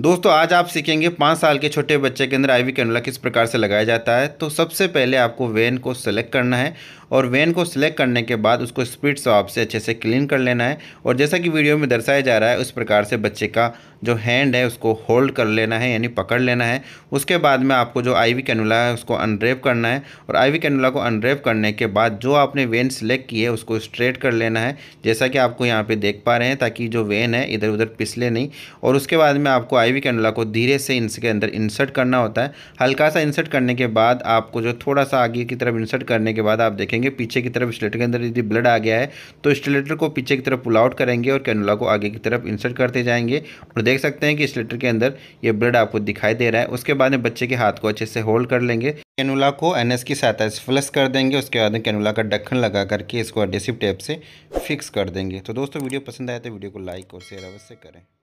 दोस्तों आज आप सीखेंगे पाँच साल के छोटे बच्चे के अंदर आईवी कैनुला किस प्रकार से लगाया जाता है तो सबसे पहले आपको वेन को सिलेक्ट करना है और वेन को सिलेक्ट करने के बाद उसको स्पीड से आपसे अच्छे से क्लीन कर लेना है और जैसा कि वीडियो में दर्शाया जा रहा है उस प्रकार से बच्चे का जो हैंड है उसको होल्ड कर लेना है यानी पकड़ लेना है उसके बाद में आपको जो आई वी है उसको अनरेप करना है और आई वी को अनरेप करने के बाद जो आपने वेन सिलेक्ट की है उसको स्ट्रेट कर लेना है जैसा कि आपको यहाँ पर देख पा रहे हैं ताकि जो वेन है इधर उधर पिसले नहीं और उसके बाद में आपको आईवी कैनुला को धीरे से इसके अंदर इंसर्ट करना होता है हल्का सा इंसर्ट करने के बाद आपको जो थोड़ा सा आगे की तरफ इंसर्ट करने के बाद आप देखेंगे पीछे की तरफ स्टिलेटर के अंदर यदि ब्लड आ गया है तो स्टेलेटर को पीछे की तरफ पुल आउट करेंगे और कैनुला को आगे की तरफ इंसर्ट करते जाएंगे और देख सकते हैं कि स्टेलेटर के अंदर ये ब्लड आपको दिखाई दे रहा है उसके बाद में बच्चे के हाथ को अच्छे से होल्ड कर लेंगे कैनुला को एन की सहायता से फ्लस कर देंगे उसके बाद में कैनुला का ढक्कन लगा करके इसको एडेसिव टेप से फिक्स कर देंगे तो दोस्तों वीडियो पसंद आए तो वीडियो को लाइक और शेयर अवश्य करें